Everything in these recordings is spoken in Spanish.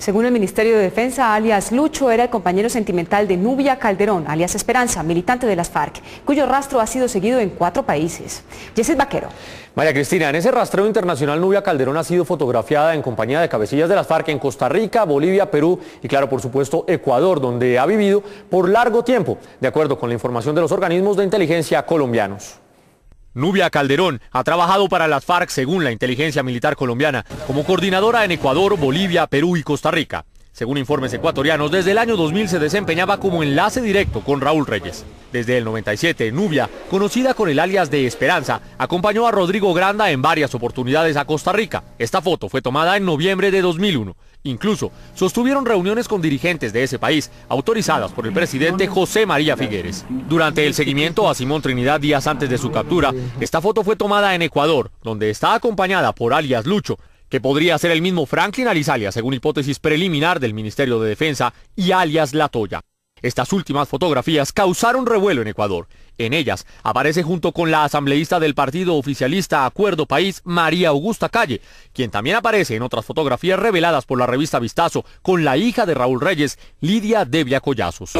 Según el Ministerio de Defensa, alias Lucho era el compañero sentimental de Nubia Calderón, alias Esperanza, militante de las FARC, cuyo rastro ha sido seguido en cuatro países. Jesset Vaquero. María Cristina, en ese rastreo internacional Nubia Calderón ha sido fotografiada en compañía de cabecillas de las FARC en Costa Rica, Bolivia, Perú y claro, por supuesto, Ecuador, donde ha vivido por largo tiempo, de acuerdo con la información de los organismos de inteligencia colombianos. Nubia Calderón ha trabajado para las FARC según la inteligencia militar colombiana como coordinadora en Ecuador, Bolivia, Perú y Costa Rica. Según informes ecuatorianos, desde el año 2000 se desempeñaba como enlace directo con Raúl Reyes. Desde el 97, Nubia, conocida con el alias de Esperanza, acompañó a Rodrigo Granda en varias oportunidades a Costa Rica. Esta foto fue tomada en noviembre de 2001. Incluso sostuvieron reuniones con dirigentes de ese país, autorizadas por el presidente José María Figueres. Durante el seguimiento a Simón Trinidad días antes de su captura, esta foto fue tomada en Ecuador, donde está acompañada por alias Lucho, que podría ser el mismo Franklin Alizalia, según hipótesis preliminar del Ministerio de Defensa, y alias La Toya. Estas últimas fotografías causaron revuelo en Ecuador. En ellas aparece junto con la asambleísta del partido oficialista Acuerdo País, María Augusta Calle, quien también aparece en otras fotografías reveladas por la revista Vistazo con la hija de Raúl Reyes, Lidia Devia Collazos.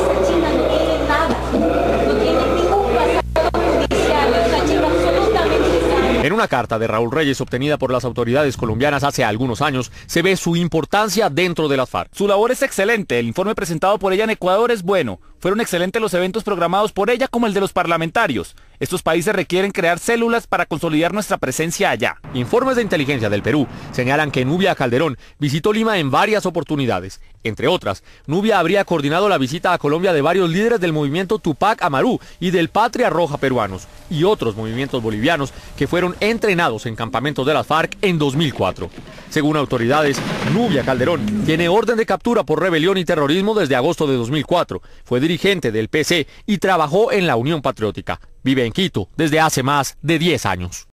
una carta de Raúl Reyes obtenida por las autoridades colombianas hace algunos años, se ve su importancia dentro de las FARC. Su labor es excelente, el informe presentado por ella en Ecuador es bueno. Fueron excelentes los eventos programados por ella como el de los parlamentarios. Estos países requieren crear células para consolidar nuestra presencia allá. Informes de inteligencia del Perú señalan que Nubia Calderón visitó Lima en varias oportunidades. Entre otras, Nubia habría coordinado la visita a Colombia de varios líderes del movimiento Tupac Amaru y del Patria Roja peruanos y otros movimientos bolivianos que fueron entrenados en campamentos de las FARC en 2004. Según autoridades, Nubia Calderón tiene orden de captura por rebelión y terrorismo desde agosto de 2004. Fue dirigente del PC y trabajó en la Unión Patriótica. Vive en Quito desde hace más de 10 años.